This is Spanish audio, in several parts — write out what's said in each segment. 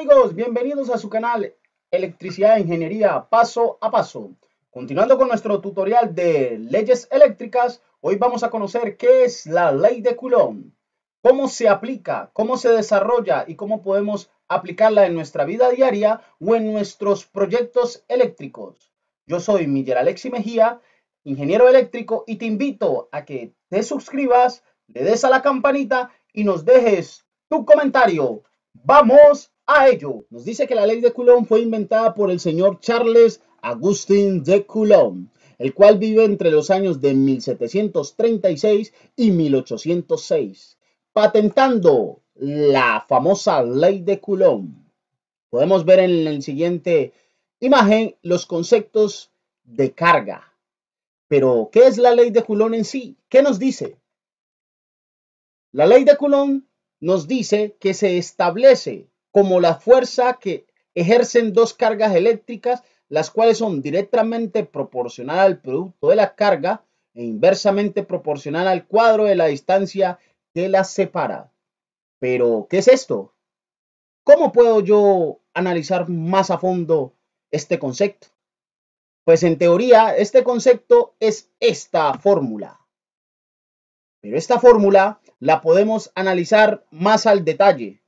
amigos? Bienvenidos a su canal Electricidad e Ingeniería Paso a Paso. Continuando con nuestro tutorial de leyes eléctricas, hoy vamos a conocer qué es la ley de Coulomb, cómo se aplica, cómo se desarrolla y cómo podemos aplicarla en nuestra vida diaria o en nuestros proyectos eléctricos. Yo soy Miguel Alexi Mejía, ingeniero eléctrico, y te invito a que te suscribas, le des a la campanita y nos dejes tu comentario. Vamos a ello. Nos dice que la ley de Coulomb fue inventada por el señor Charles Augustin de Coulomb, el cual vive entre los años de 1736 y 1806, patentando la famosa ley de Coulomb. Podemos ver en la siguiente imagen los conceptos de carga. Pero, ¿qué es la ley de Coulomb en sí? ¿Qué nos dice? La ley de Coulomb nos dice que se establece como la fuerza que ejercen dos cargas eléctricas, las cuales son directamente proporcional al producto de la carga e inversamente proporcional al cuadro de la distancia que las separa. Pero, ¿qué es esto? ¿Cómo puedo yo analizar más a fondo este concepto? Pues en teoría, este concepto es esta fórmula. Pero esta fórmula la podemos analizar más al detalle.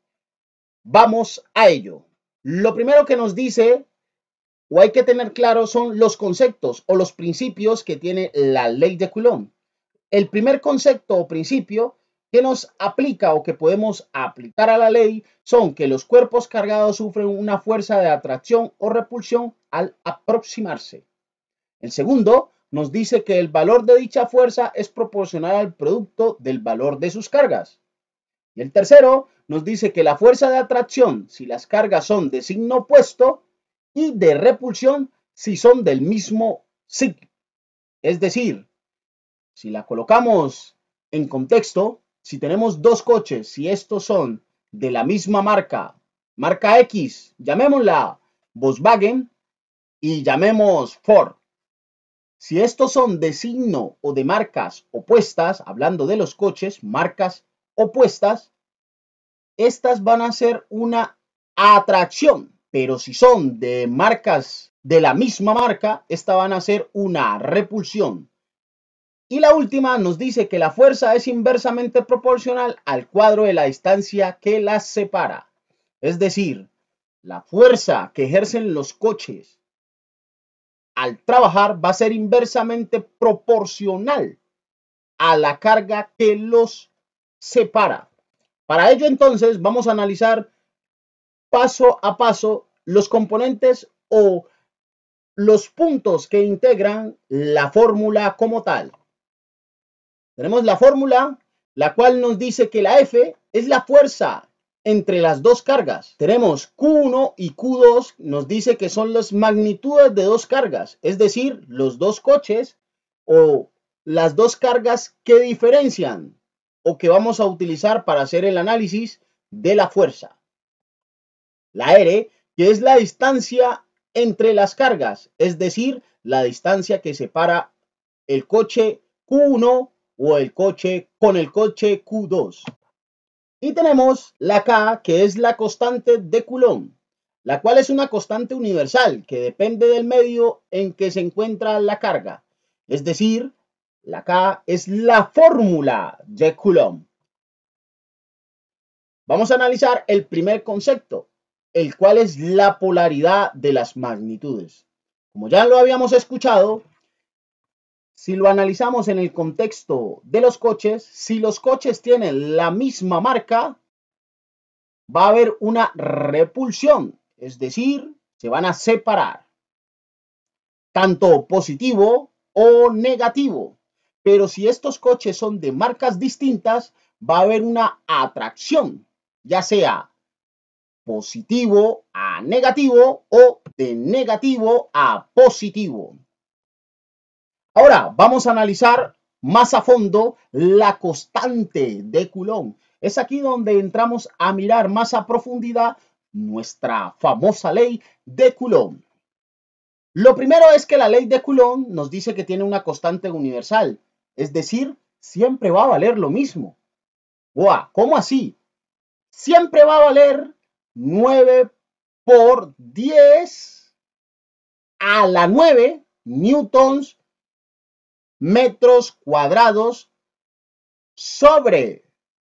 Vamos a ello. Lo primero que nos dice o hay que tener claro son los conceptos o los principios que tiene la ley de Coulomb. El primer concepto o principio que nos aplica o que podemos aplicar a la ley son que los cuerpos cargados sufren una fuerza de atracción o repulsión al aproximarse. El segundo nos dice que el valor de dicha fuerza es proporcional al producto del valor de sus cargas. Y el tercero nos dice que la fuerza de atracción, si las cargas son de signo opuesto, y de repulsión, si son del mismo signo. Es decir, si la colocamos en contexto, si tenemos dos coches, si estos son de la misma marca, marca X, llamémosla Volkswagen y llamemos Ford. Si estos son de signo o de marcas opuestas, hablando de los coches, marcas opuestas, estas van a ser una atracción. Pero si son de marcas de la misma marca, estas van a ser una repulsión. Y la última nos dice que la fuerza es inversamente proporcional al cuadro de la distancia que las separa. Es decir, la fuerza que ejercen los coches al trabajar va a ser inversamente proporcional a la carga que los separa. Para ello entonces vamos a analizar paso a paso los componentes o los puntos que integran la fórmula como tal. Tenemos la fórmula, la cual nos dice que la F es la fuerza entre las dos cargas. Tenemos Q1 y Q2, nos dice que son las magnitudes de dos cargas, es decir, los dos coches o las dos cargas que diferencian o que vamos a utilizar para hacer el análisis de la fuerza. La R, que es la distancia entre las cargas, es decir, la distancia que separa el coche Q1 o el coche con el coche Q2. Y tenemos la K, que es la constante de Coulomb, la cual es una constante universal que depende del medio en que se encuentra la carga. Es decir, la K es la fórmula de Coulomb. Vamos a analizar el primer concepto, el cual es la polaridad de las magnitudes. Como ya lo habíamos escuchado, si lo analizamos en el contexto de los coches, si los coches tienen la misma marca, va a haber una repulsión, es decir, se van a separar, tanto positivo o negativo. Pero si estos coches son de marcas distintas, va a haber una atracción, ya sea positivo a negativo o de negativo a positivo. Ahora vamos a analizar más a fondo la constante de Coulomb. Es aquí donde entramos a mirar más a profundidad nuestra famosa ley de Coulomb. Lo primero es que la ley de Coulomb nos dice que tiene una constante universal, es decir, siempre va a valer lo mismo. ¿Cómo así? Siempre va a valer 9 por 10 a la 9 newtons metros cuadrados sobre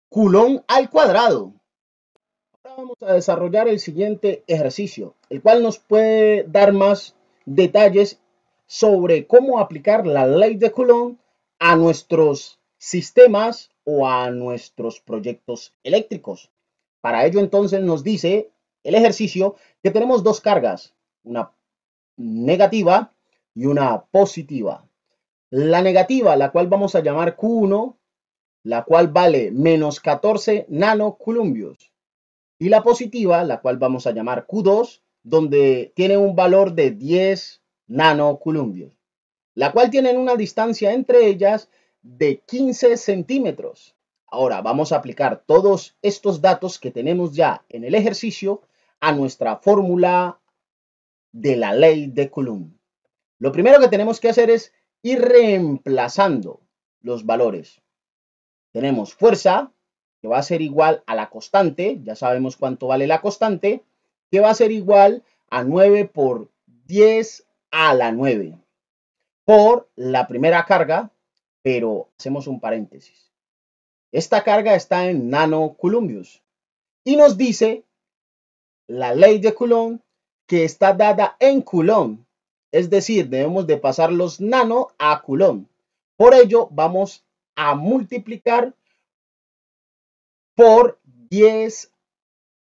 culón al cuadrado. Ahora vamos a desarrollar el siguiente ejercicio, el cual nos puede dar más detalles sobre cómo aplicar la ley de Coulomb a nuestros sistemas o a nuestros proyectos eléctricos. Para ello entonces nos dice el ejercicio que tenemos dos cargas, una negativa y una positiva. La negativa, la cual vamos a llamar Q1, la cual vale menos 14 nanocolumbios. Y la positiva, la cual vamos a llamar Q2, donde tiene un valor de 10 nanocolumbios, la cual tienen una distancia entre ellas de 15 centímetros. Ahora vamos a aplicar todos estos datos que tenemos ya en el ejercicio a nuestra fórmula de la ley de Coulomb. Lo primero que tenemos que hacer es y reemplazando los valores. Tenemos fuerza, que va a ser igual a la constante, ya sabemos cuánto vale la constante, que va a ser igual a 9 por 10 a la 9, por la primera carga, pero hacemos un paréntesis. Esta carga está en nanocoulombios y nos dice la ley de Coulomb que está dada en Coulomb es decir, debemos de pasar los nano a Coulomb. Por ello, vamos a multiplicar por 10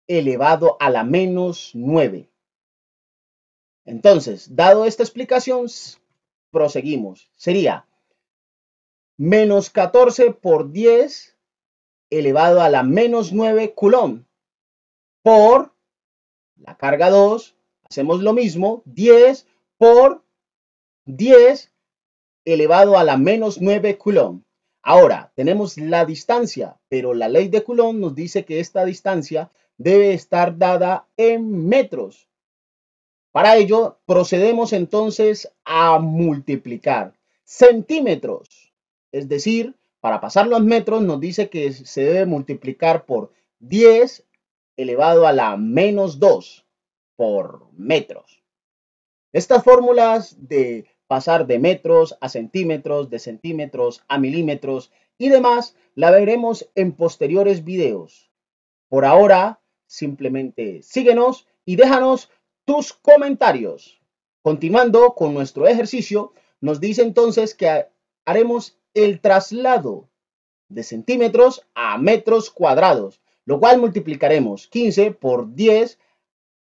elevado a la menos 9. Entonces, dado esta explicación, proseguimos. Sería menos 14 por 10 elevado a la menos 9 Coulomb por la carga 2, hacemos lo mismo, 10 por 10 elevado a la menos 9 Coulomb. Ahora, tenemos la distancia, pero la ley de Coulomb nos dice que esta distancia debe estar dada en metros. Para ello, procedemos entonces a multiplicar centímetros. Es decir, para pasar los metros nos dice que se debe multiplicar por 10 elevado a la menos 2 por metros. Estas fórmulas de pasar de metros a centímetros, de centímetros a milímetros y demás, la veremos en posteriores videos. Por ahora, simplemente síguenos y déjanos tus comentarios. Continuando con nuestro ejercicio, nos dice entonces que haremos el traslado de centímetros a metros cuadrados, lo cual multiplicaremos 15 por 10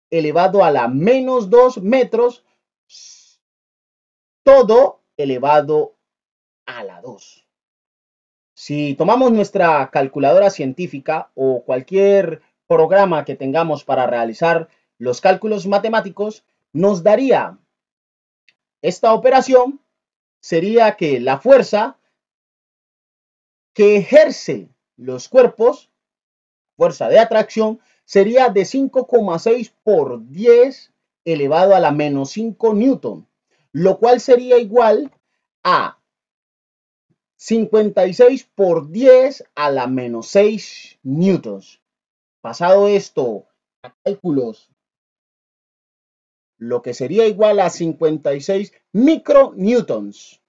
elevado a la menos 2 metros todo elevado a la 2. Si tomamos nuestra calculadora científica o cualquier programa que tengamos para realizar los cálculos matemáticos, nos daría esta operación, sería que la fuerza que ejerce los cuerpos, fuerza de atracción, sería de 5,6 por 10 elevado a la menos 5 newton lo cual sería igual a 56 por 10 a la menos 6 newtons. Pasado esto a cálculos, lo que sería igual a 56 micronewtons.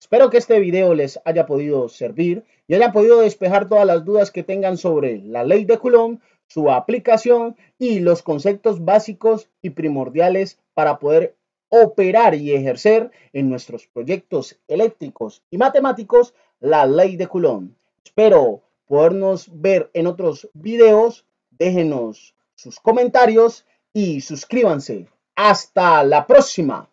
Espero que este video les haya podido servir y haya podido despejar todas las dudas que tengan sobre la ley de Coulomb, su aplicación y los conceptos básicos y primordiales para poder operar y ejercer en nuestros proyectos eléctricos y matemáticos la ley de Coulomb. Espero podernos ver en otros videos. Déjenos sus comentarios y suscríbanse. Hasta la próxima.